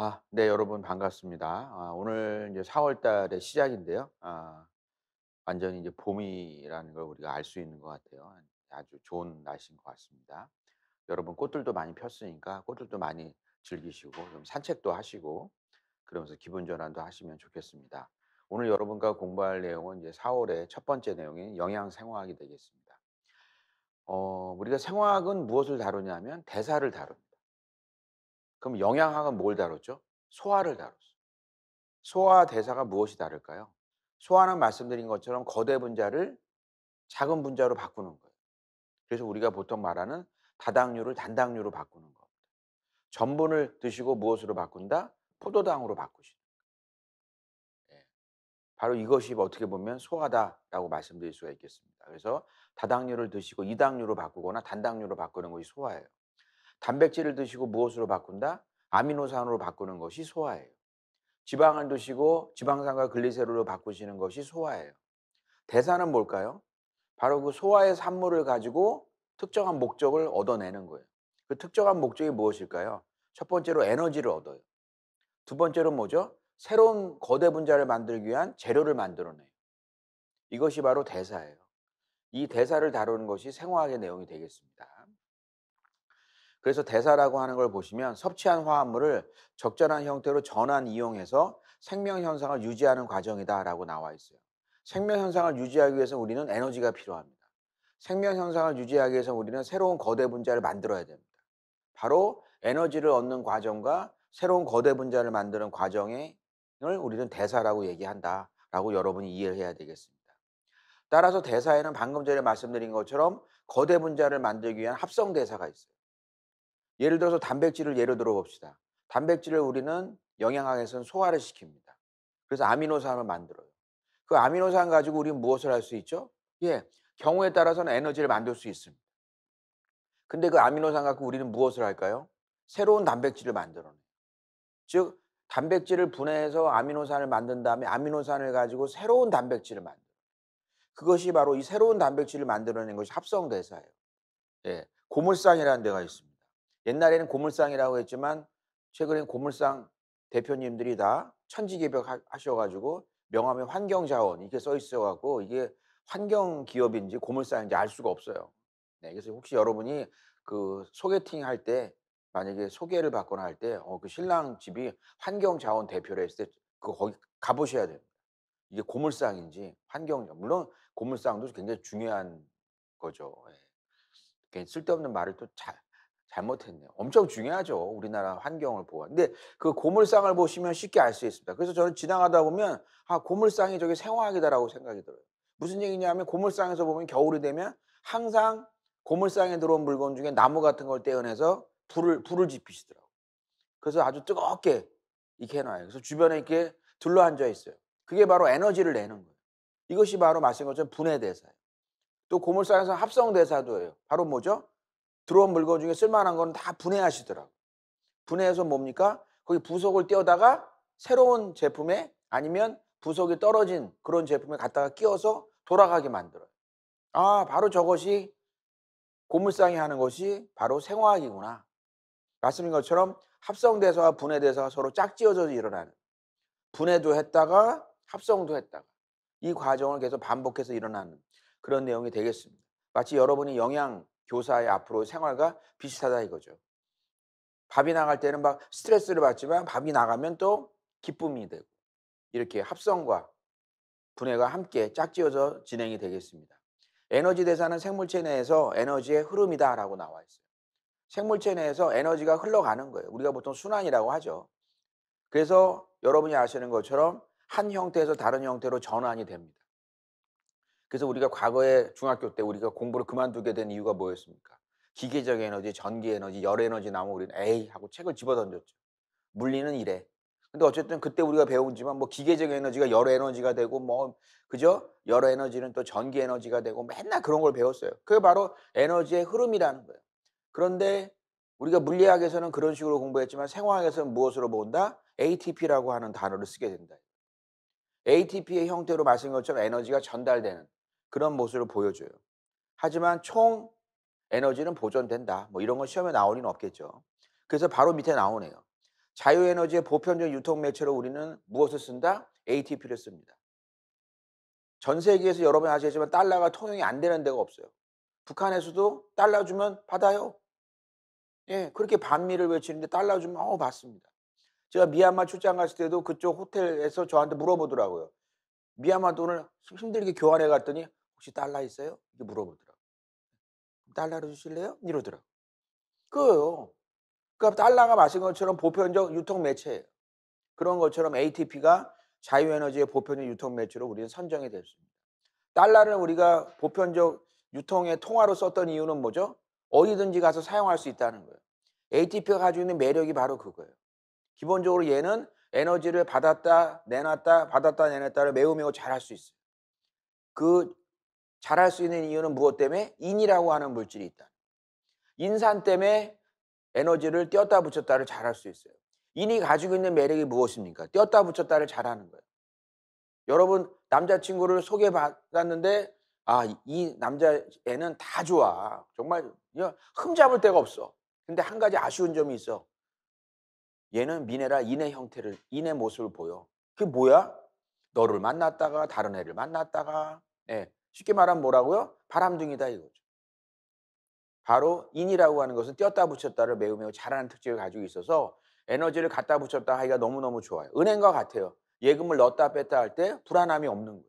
아, 네, 여러분 반갑습니다. 아, 오늘 이제 4월 달의 시작인데요. 아, 완전히 이제 봄이라는 걸 우리가 알 수 있는 것 같아요. 아주 좋은 날씨인 것 같습니다. 여러분 꽃들도 많이 폈으니까 꽃들도 많이 즐기시고 좀 산책도 하시고 그러면서 기분 전환도 하시면 좋겠습니다. 오늘 여러분과 공부할 내용은 이제 4월의 첫 번째 내용인 영양 생화학이 되겠습니다. 어, 우리가 생화학은 무엇을 다루냐면 대사를 다룹니다. 그럼 영양학은 뭘 다뤘죠? 소화를 다뤘어요. 소화 대사가 무엇이 다를까요? 소화는 말씀드린 것처럼 거대 분자를 작은 분자로 바꾸는 거예요. 그래서 우리가 보통 말하는 다당류를 단당류로 바꾸는 겁니다. 전분을 드시고 무엇으로 바꾼다? 포도당으로 바꾸시는 거예요. 예. 바로 이것이 어떻게 보면 소화다라고 말씀드릴 수가 있겠습니다. 그래서 다당류를 드시고 이당류로 바꾸거나 단당류로 바꾸는 것이 소화예요. 단백질을 드시고 무엇으로 바꾼다? 아미노산으로 바꾸는 것이 소화예요. 지방을 드시고 지방산과 글리세롤로 바꾸시는 것이 소화예요. 대사는 뭘까요? 바로 그 소화의 산물을 가지고 특정한 목적을 얻어내는 거예요. 그 특정한 목적이 무엇일까요? 첫 번째로 에너지를 얻어요. 두 번째로 뭐죠? 새로운 거대 분자를 만들기 위한 재료를 만들어내요. 이것이 바로 대사예요. 이 대사를 다루는 것이 생화학의 내용이 되겠습니다. 그래서 대사라고 하는 걸 보시면 섭취한 화합물을 적절한 형태로 전환 이용해서 생명 현상을 유지하는 과정이다라고 나와 있어요. 생명 현상을 유지하기 위해서 우리는 에너지가 필요합니다. 생명 현상을 유지하기 위해서 우리는 새로운 거대 분자를 만들어야 됩니다. 바로 에너지를 얻는 과정과 새로운 거대 분자를 만드는 과정을 우리는 대사라고 얘기한다라고 여러분이 이해를 해야 되겠습니다. 따라서 대사에는 방금 전에 말씀드린 것처럼 거대 분자를 만들기 위한 합성 대사가 있어요. 예를 들어서 단백질을 예로 들어 봅시다. 단백질을 우리는 영양학에서는 소화를 시킵니다. 그래서 아미노산을 만들어요. 그 아미노산 가지고 우리는 무엇을 할 수 있죠? 예. 경우에 따라서는 에너지를 만들 수 있습니다. 근데 그 아미노산 갖고 우리는 무엇을 할까요? 새로운 단백질을 만들어내요. 즉, 단백질을 분해해서 아미노산을 만든 다음에 아미노산을 가지고 새로운 단백질을 만들어 그것이 바로 이 새로운 단백질을 만들어낸 것이 합성대사예요. 예. 고물상이라는 데가 있습니다. 옛날에는 고물상이라고 했지만 최근엔 고물상 대표님들이 다 천지개벽 하셔가지고 명함에 환경자원 이렇게 써 있어갖고 이게 환경 기업인지 고물상인지 알 수가 없어요. 네, 그래서 혹시 여러분이 그 소개팅 할때 만약에 소개를 받거나 할 때 어, 그 신랑 집이 환경자원 대표라 했을 때그 거기 가보셔야 됩니다. 이게 고물상인지 환경 물론 고물상도 굉장히 중요한 거죠. 예. 쓸데없는 말을 또잘 잘못했네. 요 엄청 중요하죠. 우리나라 환경을 보아. 근데 그 고물상을 보시면 쉽게 알 수 있습니다. 그래서 저는 지나가다 보면 아 고물상이 저게 생화학이다라고 생각이 들어요. 무슨 얘기냐면 고물상에서 보면 겨울이 되면 항상 고물상에 들어온 물건 중에 나무 같은 걸 떼어내서 불을 불을 지피시더라고. 그래서 아주 뜨겁게 이렇게 해놔요. 그래서 주변에 이렇게 둘러앉아 있어요. 그게 바로 에너지를 내는 거예요. 이것이 바로 말씀하신 것처럼 분해대사예요. 또 고물상에서 합성대사도예요. 바로 뭐죠? 들어온 물건 중에 쓸만한 건 다 분해하시더라고. 분해해서 뭡니까? 거기 부속을 떼어다가 새로운 제품에 아니면 부속이 떨어진 그런 제품에 갖다가 끼워서 돌아가게 만들어요. 아, 바로 저것이 고물상이 하는 것이 바로 생화학이구나. 말씀인 것처럼 합성대사와 분해대사가 서로 짝지어져 서 일어나는 분해도 했다가 합성도 했다가 이 과정을 계속 반복해서 일어나는 그런 내용이 되겠습니다. 마치 여러분이 영양 교사의 앞으로 생활과 비슷하다 이거죠. 밥이 나갈 때는 막 스트레스를 받지만 밥이 나가면 또 기쁨이 되고 이렇게 합성과 분해가 함께 짝지어져 진행이 되겠습니다. 에너지 대사는 생물체 내에서 에너지의 흐름이다라고 나와 있어요. 생물체 내에서 에너지가 흘러가는 거예요. 우리가 보통 순환이라고 하죠. 그래서 여러분이 아시는 것처럼 한 형태에서 다른 형태로 전환이 됩니다. 그래서 우리가 과거에 중학교 때 우리가 공부를 그만두게 된 이유가 뭐였습니까? 기계적 에너지, 전기 에너지, 열 에너지 나오면 우리는 에이 하고 책을 집어던졌죠. 물리는 이래. 근데 어쨌든 그때 우리가 배운지만 뭐 기계적 에너지가 열 에너지가 되고 뭐 그죠? 열 에너지는 또 전기 에너지가 되고 맨날 그런 걸 배웠어요. 그게 바로 에너지의 흐름이라는 거예요. 그런데 우리가 물리학에서는 그런 식으로 공부했지만 생화학에서는 무엇으로 본다? ATP라고 하는 단어를 쓰게 된다. ATP의 형태로 말씀드린 것처럼 에너지가 전달되는 그런 모습을 보여줘요. 하지만 총 에너지는 보존된다. 뭐 이런 건 시험에 나올 리는 없겠죠. 그래서 바로 밑에 나오네요. 자유에너지의 보편적 유통 매체로 우리는 무엇을 쓴다? ATP를 씁니다. 전 세계에서 여러분 이 아시겠지만 달러가 통용이 안 되는 데가 없어요. 북한에서도 달러 주면 받아요. 예, 그렇게 반미를 외치는데 달러 주면 어 받습니다. 제가 미얀마 출장 갔을 때도 그쪽 호텔에서 저한테 물어보더라고요. 미얀마 돈을 힘들게 교환해 갔더니 혹시 달러 있어요? 이게 물어보더라. 고요 달러로 주실래요? 이러더라. 그거요. 그러니까 달러가 마신 것처럼 보편적 유통 매체예요. 그런 것처럼 ATP가 자유에너지의 보편적 유통 매체로 우리는 선정이 됐습니다. 달러를 우리가 보편적 유통의 통화로 썼던 이유는 뭐죠? 어디든지 가서 사용할 수 있다는 거예요. ATP가 가지고 있는 매력이 바로 그거예요. 기본적으로 얘는 에너지를 받았다, 내놨다, 받았다, 내놨다를 매우 매우 잘할 수 있어요. 그 자랄 수 있는 이유는 무엇 때문에? 인이라고 하는 물질이 있다. 인산 때문에 에너지를 띄었다 붙였다를 잘할 수 있어요. 인이 가지고 있는 매력이 무엇입니까? 띄었다 붙였다를 잘하는 거예요. 여러분 남자친구를 소개받았는데 아 이 남자애는 다 좋아. 정말 흠잡을 데가 없어. 근데 한 가지 아쉬운 점이 있어. 얘는 미네라 인의 형태를 인의 모습을 보여. 그게 뭐야? 너를 만났다가 다른 애를 만났다가 예, 쉽게 말하면 뭐라고요? 바람둥이다 이거죠. 바로 인이라고 하는 것은 띄었다 붙였다를 매우 매우 잘하는 특징을 가지고 있어서 에너지를 갖다 붙였다 하기가 너무너무 좋아요. 은행과 같아요. 예금을 넣었다 뺐다 할 때 불안함이 없는 거예요.